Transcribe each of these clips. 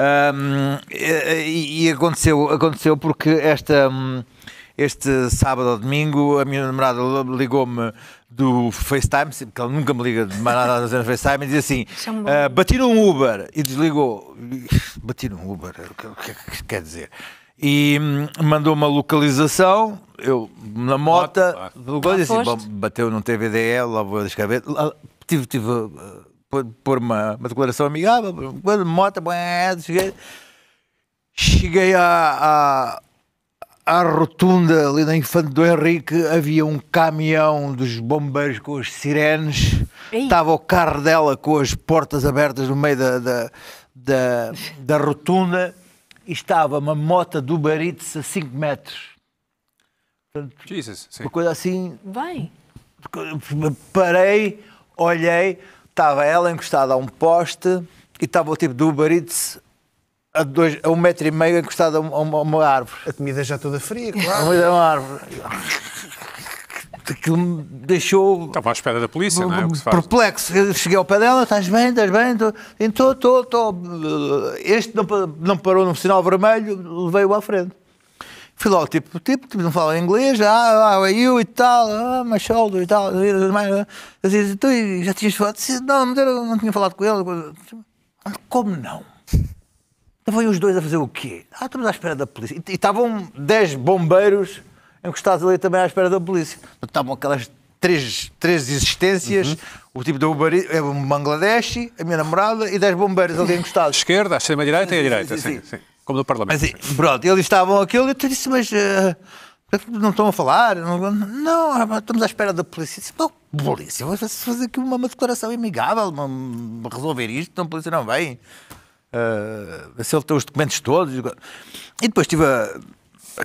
Um, e, e aconteceu, aconteceu porque esta, hum, este sábado ou domingo a minha namorada ligou-me do FaceTime, porque ela nunca me liga de mais nada a fazer no FaceTime, e diz assim: uh, bati num Uber e desligou. Bati num Uber, o que, o que quer dizer? E hum, mandou uma localização, eu na moto, ah, ah, e disse, assim, bateu num TVDE, lá vou descrever. Tive, tive uh, pôr uma, uma declaração amigável, quando moto, cheguei, cheguei à, à, à rotunda ali na Infante do Henrique, havia um caminhão dos bombeiros com as sirenes, estava o carro dela com as portas abertas no meio da, da, da, da rotunda e estava uma moto do Baritz a 5 metros. Portanto, Jesus, uma coisa assim. bem Parei, olhei, estava ela encostada a um poste e estava o tipo do Uber Eats a, dois, a um metro e meio encostado a uma, a uma árvore. A comida já toda fria, claro. A comida é uma árvore. Aquilo me deixou. Estava à espera da polícia, não é? O que se faz. Perplexo. Eu cheguei ao pé dela, estás bem, estás bem? Estou, estou, estou. Este não, não parou no sinal vermelho, levei-o à frente. Fui logo tipo, tipo, tipo, não falava inglês, ah, ah e tal, ah, my shoulder e tal. Ah. Eu disse, tu já tinhas falado? Não, não, não tinha falado com ele. Ah, como não? Estavam então os dois a fazer o quê? Ah, estamos à espera da polícia. E estavam 10 bombeiros encostados ali também à espera da polícia. Então estavam aquelas três, três existências, uhum. o tipo do Uber, é um a minha namorada e 10 bombeiros ali encostados. Esquerda, extrema-direita e a direita. sim. sim. sim como no Parlamento. Mas, pronto, eles estavam aquilo eu disse, mas uh, não estão a falar? Não, não, ah, estamos à espera da polícia. Eu disse, polícia, vou fazer aqui uma, uma declaração amigável, uma, uma resolver isto, então a polícia não vem. Uh, se ele tem os documentos todos. E depois estive a, a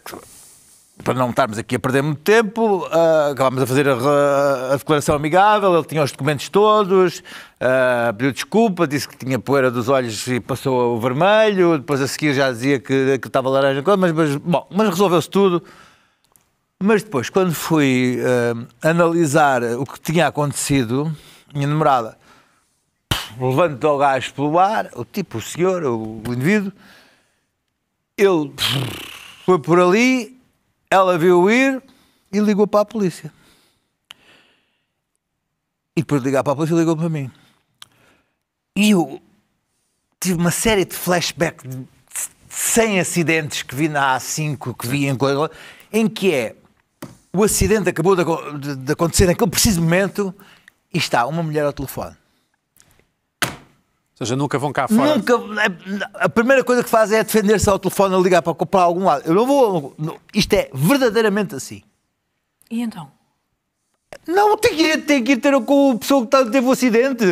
para não estarmos aqui a perder muito tempo, uh, acabámos a fazer a, a, declaração amigável, ele tinha os documentos todos, uh, pediu desculpa, disse que tinha poeira dos olhos e passou ao vermelho, depois a seguir já dizia que, que estava laranja, mas, mas, bom, mas resolveu-se tudo. Mas depois, quando fui uh, analisar o que tinha acontecido, minha namorada levanta o gajo pelo ar, o tipo, o senhor, o, o indivíduo, ele foi por ali, ela viu ir e ligou para a polícia. E depois de ligar para a polícia, ligou para mim. E eu tive uma série de flashbacks de 100 acidentes que vi na A5, que vi em em que é o acidente acabou de, de acontecer naquele preciso momento e está uma mulher ao telefone. Ou seja, nunca vão cá fora. Nunca. É, a primeira coisa que fazem é defender-se ao telefone a ligar para, para algum lado. Eu não vou. Não, isto é verdadeiramente assim. E então? Não, tem que ir, tem que ir ter com a pessoa que teve o acidente.